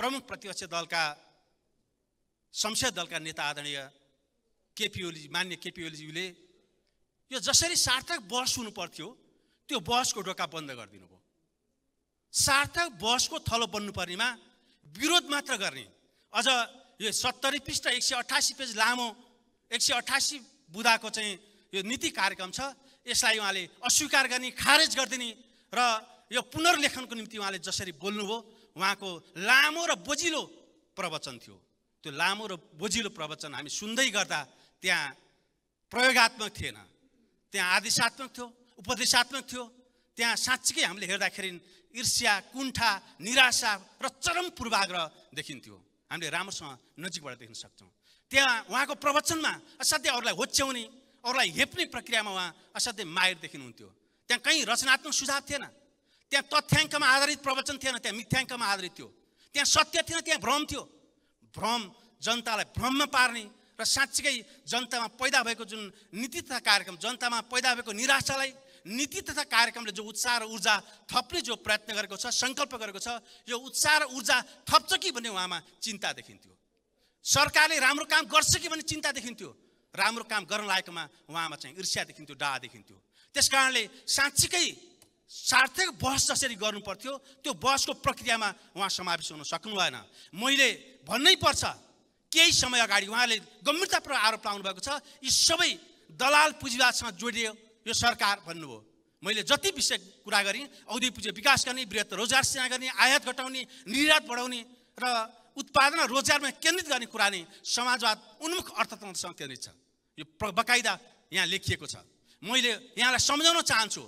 प्रमुख प्रतिपक्ष दलका संसद दलका नेता आदरणीय केपी ओली मान्य केपी ओलीज्यूले यो जसरी सार्थक बहस हुनु पर्थ्यो त्यो बहसको ढोका बन्द गरिदिनु भयो सार्थक बहसको थलो बन्नु पर्नेमा विरोध मात्र गर्ने अझ यो सत्तरी पृष्ठ एक सय अठासी पेज लामो एक सय अठासी बुदाको चाहिँ यो नीति कार्यक्रम छ यसलाई उहाँले अस्वीकार गर्ने खारेज गरिदिने र यो पुनर्लेखनको निम्ति उहाँले जसरी बोल्नुभयो उहाँको लामो र बोजिलो प्रवचन थियो त्यो लामो र बोजिलो प्रवचन हामी सुन्दै गर्दा त्यहाँ प्रयोगत्मक थिएन त्यहाँ आदेशात्मक थियो उपदेशात्मक थियो त्यहाँ साँच्चीकै हामीले हेर्दाखेरि ईर्ष्या कुण्ठा निराशा र चरम पूर्वाग्रह देखिन्थ्यो हामीले राम्रोसँग नजिकबाट देख्न सक्छौँ त्यहाँ उहाँको प्रवचनमा असाध्यै अरूलाई होच्याउने अरूलाई हेप्ने प्रक्रियामा उहाँ असाध्यै मायर देखिनुहुन्थ्यो त्यहाँ कहीँ रचनात्मक सुझाव थिएन त्यहाँ तथ्याङ्कमा आधारित प्रवचन थिएन त्यहाँ मिथ्याङ्कमा आधारित थियो त्यहाँ सत्य थिएन त्यहाँ भ्रम थियो भ्रम जनतालाई भ्रममा पार्ने र साँच्चीकै जनतामा पैदा भएको जुन नीति तथा कार्यक्रम जनतामा पैदा भएको निराशालाई नीति तथा कार्यक्रमले जो उत्साह र ऊर्जा थप्ने जो प्रयत्न गरेको छ सङ्कल्प गरेको छ यो उत्साह र ऊर्जा थप्छ कि भन्ने उहाँमा चिन्ता देखिन्थ्यो सरकारले राम्रो काम गर्छ कि भन्ने चिन्ता देखिन्थ्यो राम्रो काम गर्न लागेकोमा उहाँमा चाहिँ ईर्ष्या देखिन्थ्यो डा देखिन्थ्यो त्यस कारणले साँच्चीकै सार्थक बहस जसरी गर्नु पर्थ्यो त्यो बहसको प्रक्रियामा उहाँ समावेश हुन सक्नु भएन मैले भन्नै पर्छ केही समय अगाडि उहाँले गम्भीरतापूर्वक आरोप लाउनु भएको छ यी सबै दलाल पुँजीवादसँग जोडियो यो सरकार भन्नुभयो मैले जति विषय कुरा गरेँ औद्योगिक विकास गर्ने वृहत रोजगार सृजना गर्ने आयात घटाउने निर्यात बढाउने र उत्पादन र रोजगारमा केन्द्रित गर्ने कुरा नै समाजवाद उन्मुख अर्थतन्त्रसँग केन्द्रित छ यो बकाइदा यहाँ लेखिएको छ मैले यहाँलाई सम्झाउन चाहन्छु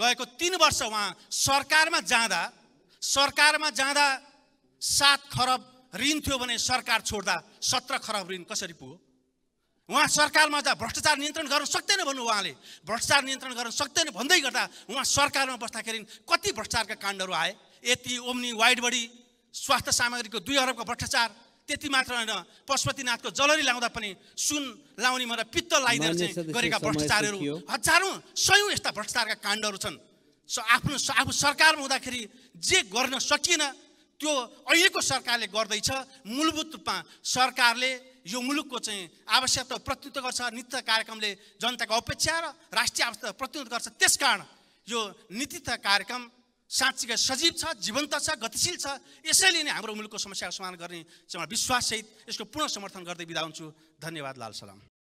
गएको तिन वर्ष उहाँ सरकारमा जाँदा सरकारमा जाँदा सात खरब ऋण थियो भने सरकार छोड्दा सत्र खरब ऋण कसरी पुग्यो उहाँ सरकारमा जा भ्रष्टाचार नियन्त्रण गर्न सक्दैन भन्नु उहाँले भ्रष्टाचार नियन्त्रण गर्न सक्दैन भन्दै गर्दा उहाँ सरकारमा बस्दाखेरि कति भ्रष्टाचारका काण्डहरू आए यति ओम्नी वाइड बडी स्वास्थ्य सामग्रीको दुई अरबको भ्रष्टाचार त्यति मात्र होइन पशुपतिनाथको जलरी लाउँदा पनि सुन लाउने मलाई पित्त लगाइदिएर चाहिँ गरेका भ्रष्टाचारहरू हजारौँ सयौँ यस्ता भ्रष्टाचारका काण्डहरू छन् सो आफ्नो आफू सरकारमा हुँदाखेरि जे गर्न सकिएन त्यो अहिलेको सरकारले गर्दैछ मूलभूत रूपमा सरकारले यो मुलुकको चाहिँ आवश्यकता प्रतिनिधित्व गर्छ नित्य कार्यक्रमले जनताको अपेक्षा र राष्ट्रिय आवश्यकता प्रतिनिधित्व गर्छ त्यसकारण यो नीति कार्यक्रम साँच्चीकै सजीव छ जीवन्त छ गतिशील छ यसैले नै हाम्रो मुलुकको समस्याको समाधान गर्ने विश्वाससहित यसको पूर्ण समर्थन गर्दै बिदा हुन्छु धन्यवाद लाल सलाम